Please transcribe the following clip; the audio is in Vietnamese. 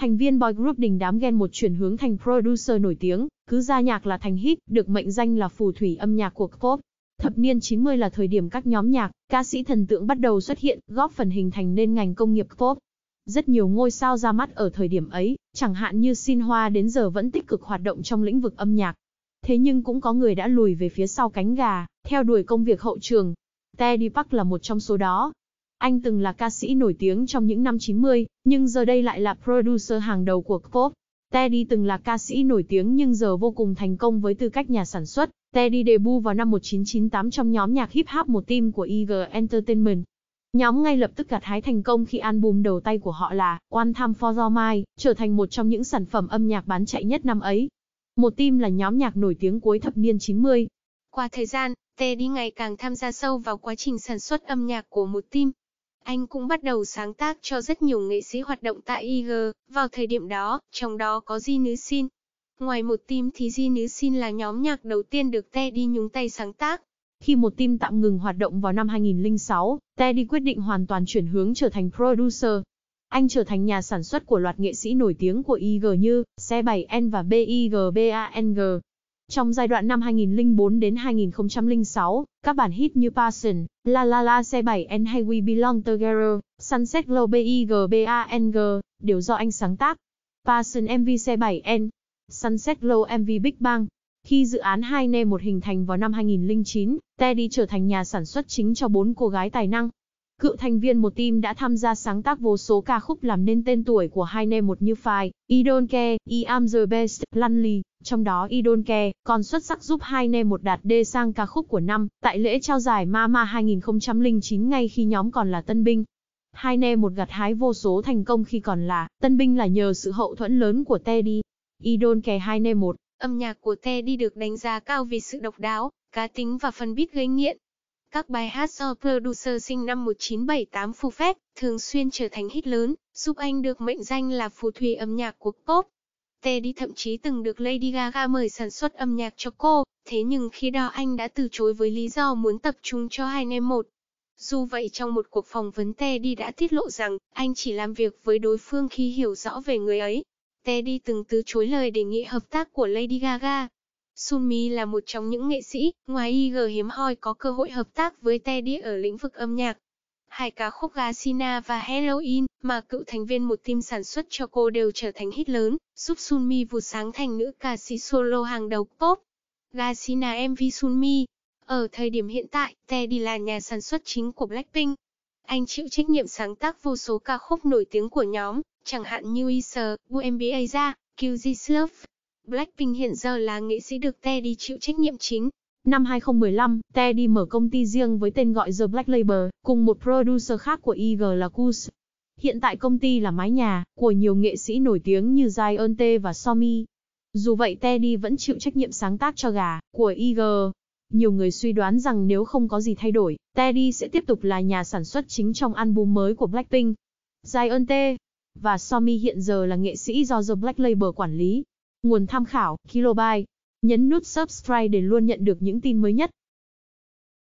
Thành viên boy group đình đám ghen một chuyển hướng thành producer nổi tiếng, cứ ra nhạc là thành hit, được mệnh danh là phù thủy âm nhạc của pop. Thập niên 90 là thời điểm các nhóm nhạc, ca sĩ thần tượng bắt đầu xuất hiện, góp phần hình thành nên ngành công nghiệp pop. Rất nhiều ngôi sao ra mắt ở thời điểm ấy, chẳng hạn như Sin Hoa đến giờ vẫn tích cực hoạt động trong lĩnh vực âm nhạc. Thế nhưng cũng có người đã lùi về phía sau cánh gà, theo đuổi công việc hậu trường. Teddy Park là một trong số đó. Anh từng là ca sĩ nổi tiếng trong những năm 90, nhưng giờ đây lại là producer hàng đầu của pop. Teddy từng là ca sĩ nổi tiếng nhưng giờ vô cùng thành công với tư cách nhà sản xuất. Teddy debut vào năm 1998 trong nhóm nhạc hip hop một team của Eagle Entertainment. Nhóm ngay lập tức gặt hái thành công khi album đầu tay của họ là One Time For Your Mind trở thành một trong những sản phẩm âm nhạc bán chạy nhất năm ấy. Một team là nhóm nhạc nổi tiếng cuối thập niên 90. Qua thời gian, Teddy ngày càng tham gia sâu vào quá trình sản xuất âm nhạc của một team, anh cũng bắt đầu sáng tác cho rất nhiều nghệ sĩ hoạt động tại IG, vào thời điểm đó, trong đó có Di Nứ Xin. Ngoài một team thì Di Nứ Xin là nhóm nhạc đầu tiên được Teddy nhúng tay sáng tác. Khi một team tạm ngừng hoạt động vào năm 2006, Teddy quyết định hoàn toàn chuyển hướng trở thành producer. Anh trở thành nhà sản xuất của loạt nghệ sĩ nổi tiếng của IG như C7N và BIGBANG, trong giai đoạn năm 2004 đến 2006, các bản hit như Passion, La La La C7 and Hey We Belong Together, Sunset Glow BIGBANG, đều do anh sáng tác. Passion MV C7N, Sunset Glow MV Big Bang. Khi dự án 2 n một hình thành vào năm 2009, Teddy trở thành nhà sản xuất chính cho bốn cô gái tài năng. Cựu thành viên một team đã tham gia sáng tác vô số ca khúc làm nên tên tuổi của hai nem một như Fire, I Don't Care, I Am The Best, Lonely, trong đó I Don't Care, còn xuất sắc giúp hai nem một đạt D sang ca khúc của năm, tại lễ trao giải Mama 2009 ngay khi nhóm còn là tân binh. Hai nem một gặt hái vô số thành công khi còn là tân binh là nhờ sự hậu thuẫn lớn của Teddy. I Don't Care hai nem một, âm nhạc của Teddy được đánh giá cao vì sự độc đáo, cá tính và phân biệt gây nghiện các bài hát do producer sinh năm 1978 phù Phép thường xuyên trở thành hit lớn, giúp anh được mệnh danh là phù thủy âm nhạc của pop. Teddy thậm chí từng được Lady Gaga mời sản xuất âm nhạc cho cô, thế nhưng khi đó anh đã từ chối với lý do muốn tập trung cho hai em một. Dù vậy trong một cuộc phỏng vấn Teddy đã tiết lộ rằng anh chỉ làm việc với đối phương khi hiểu rõ về người ấy. Teddy từng từ chối lời đề nghị hợp tác của Lady Gaga, Sunmi là một trong những nghệ sĩ, ngoài IG hiếm hoi có cơ hội hợp tác với Teddy ở lĩnh vực âm nhạc. Hai ca khúc Gasina và Heroin mà cựu thành viên một team sản xuất cho cô đều trở thành hit lớn, giúp Sunmi vụt sáng thành nữ ca sĩ solo hàng đầu pop. Gasina MV Sunmi Ở thời điểm hiện tại, Teddy là nhà sản xuất chính của Blackpink. Anh chịu trách nhiệm sáng tác vô số ca khúc nổi tiếng của nhóm, chẳng hạn như Iser, WMBA ra, QG Love. Blackpink hiện giờ là nghệ sĩ được Teddy chịu trách nhiệm chính. Năm 2015, Teddy mở công ty riêng với tên gọi The Black Label, cùng một producer khác của IG là Kus. Hiện tại công ty là mái nhà của nhiều nghệ sĩ nổi tiếng như Zion T và Somi. Dù vậy Teddy vẫn chịu trách nhiệm sáng tác cho gà của IG. Nhiều người suy đoán rằng nếu không có gì thay đổi, Teddy sẽ tiếp tục là nhà sản xuất chính trong album mới của Blackpink. Zion T và Somi hiện giờ là nghệ sĩ do The Black Label quản lý, Nguồn tham khảo, Kilobyte. Nhấn nút subscribe để luôn nhận được những tin mới nhất.